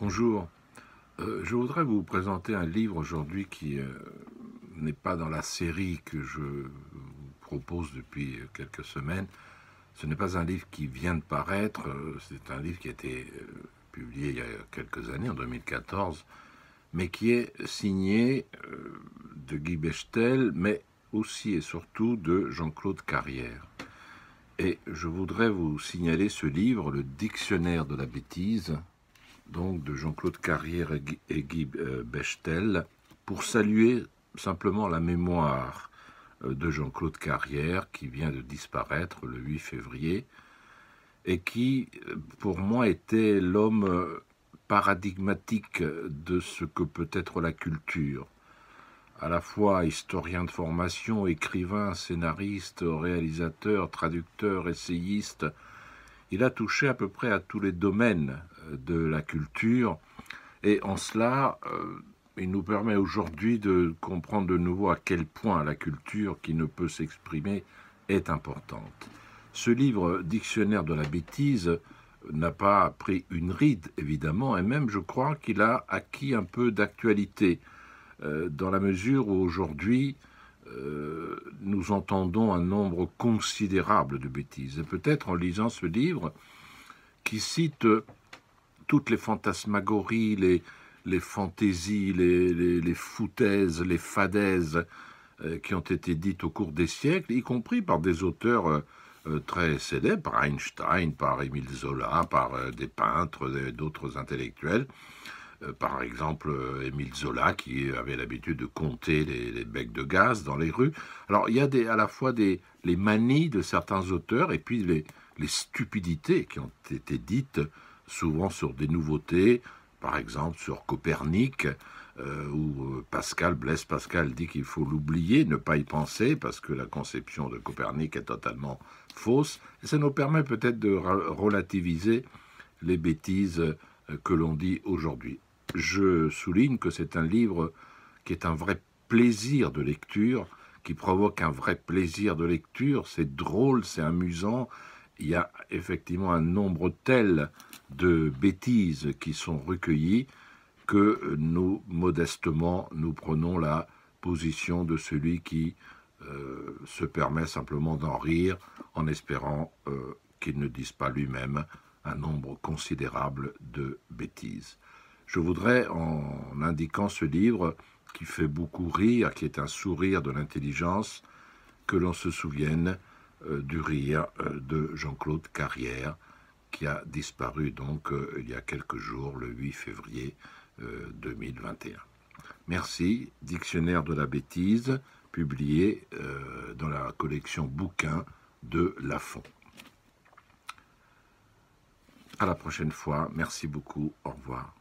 Bonjour. Euh, je voudrais vous présenter un livre aujourd'hui qui euh, n'est pas dans la série que je vous propose depuis quelques semaines. Ce n'est pas un livre qui vient de paraître, euh, c'est un livre qui a été publié il y a quelques années, en 2014, mais qui est signé de Guy Bechtel, mais aussi et surtout de Jean-Claude Carrière. Et je voudrais vous signaler ce livre, Le Dictionnaire de la bêtise, donc de Jean-Claude Carrière et Guy, euh, Bechtel, pour saluer simplement la mémoire euh, de Jean-Claude Carrière qui vient de disparaître le 8 février et qui, euh, pour moi, était l'homme paradigmatique de ce que peut être la culture. À la fois historien de formation, écrivain, scénariste, réalisateur, traducteur, essayiste, il a touché à peu près à tous les domaines de la culture. Et en cela, euh, il nous permet aujourd'hui de comprendre de nouveau à quel point la culture qui ne peut s'exprimer est importante. Ce livre, Dictionnaire de la bêtise, n'a pas pris une ride, évidemment, et même je crois qu'il a acquis un peu d'actualité, euh, dans la mesure où aujourd'hui euh, nous entendons un nombre considérable de bêtises. Et peut-être en lisant ce livre, qui cite toutes les fantasmagories, les, les fantaisies, les, les, les, foutaises, les fadaises euh, qui ont été dites au cours des siècles, y compris par des auteurs euh, euh, très célèbres, Einstein, par Émile Zola, par des peintres, d'autres intellectuels. par exemple, Émile Zola, qui avait l'habitude de compter les, becs de gaz dans les rues. Alors, il y a des, à la fois des, les manies de certains auteurs et puis les, stupidités qui ont été dites souvent sur des nouveautés, par exemple sur Copernic, euh, où euh, Pascal, Blaise Pascal, dit qu'il faut l'oublier, ne pas y penser, parce que la conception de Copernic est totalement fausse. Et ça nous permet peut-être de relativiser les bêtises euh, que l'on dit aujourd'hui. Je souligne que c'est un livre qui est un vrai plaisir de lecture, qui provoque un vrai plaisir de lecture. C'est drôle, c'est amusant. Il y a effectivement un nombre tel de bêtises qui sont recueillies que nous, modestement, nous prenons la position de celui qui euh, se permet simplement d'en rire en espérant euh, qu'il ne dise pas lui-même un nombre considérable de bêtises. Je voudrais, en indiquant ce livre, qui fait beaucoup rire, qui est un sourire de l'intelligence, que l'on se souvienne euh, du rire de Jean-Claude Carrière, qui a disparu donc euh, il y a quelques jours, le 8 février 2021. Euh, merci, Dictionnaire de la bêtise, publié euh, dans la collection bouquins de Lafont. À la prochaine fois, merci beaucoup, au revoir.